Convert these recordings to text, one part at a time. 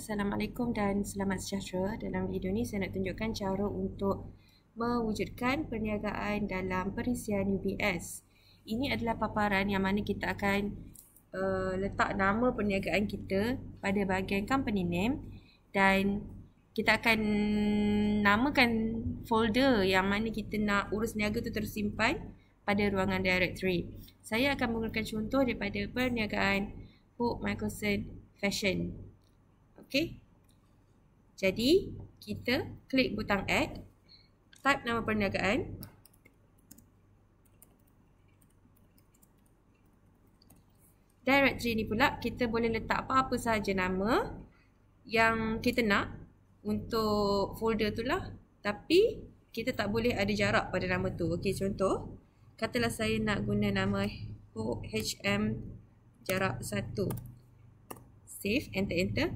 Assalamualaikum dan selamat sejahtera. Dalam video ni saya nak tunjukkan cara untuk mewujudkan perniagaan dalam perisian UBS. Ini adalah paparan yang mana kita akan uh, letak nama perniagaan kita pada bahagian company name dan kita akan namakan folder yang mana kita nak urus niaga tu tersimpan pada ruangan directory. Saya akan menggunakan contoh daripada perniagaan Hope Michelson Fashion. Okay. Jadi, kita klik butang add. Type nama perniagaan. Directory ni pula kita boleh letak apa-apa sahaja nama yang kita nak untuk folder tu lah. Tapi kita tak boleh ada jarak pada nama tu. Okey contoh, katalah saya nak guna nama HM jarak 1. Save, enter, enter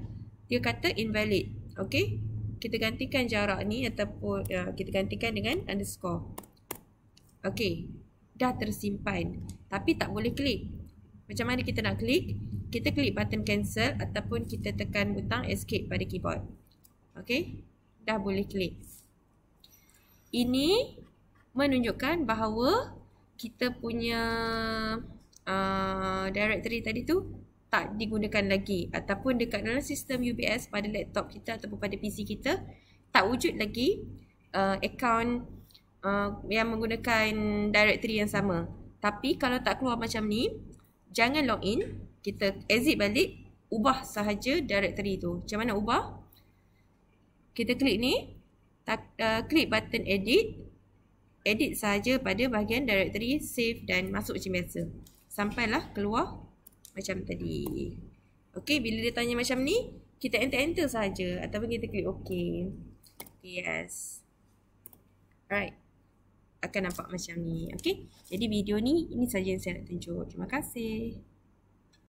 dia kata invalid. Okay. Kita gantikan jarak ni ataupun uh, kita gantikan dengan underscore. Okay. Dah tersimpan. Tapi tak boleh klik. Macam mana kita nak klik? Kita klik button cancel ataupun kita tekan butang escape pada keyboard. Okay. Dah boleh klik. Ini menunjukkan bahawa kita punya uh, directory tadi tu tak digunakan lagi ataupun dekat dalam sistem UBS pada laptop kita ataupun pada PC kita tak wujud lagi uh, account uh, yang menggunakan directory yang sama. Tapi kalau tak keluar macam ni, jangan log in, kita exit balik, ubah sahaja directory tu. Macam mana ubah? Kita klik ni, tak, uh, klik button edit, edit sahaja pada bahagian directory save dan masuk macam biasa. Sampailah keluar macam tadi. Okay, bila dia tanya macam ni, kita enter-enter sahaja ataupun kita klik okay. yes. Alright. Akan nampak macam ni. Okay. Jadi video ni, ini sahaja yang saya nak tunjuk. Terima kasih.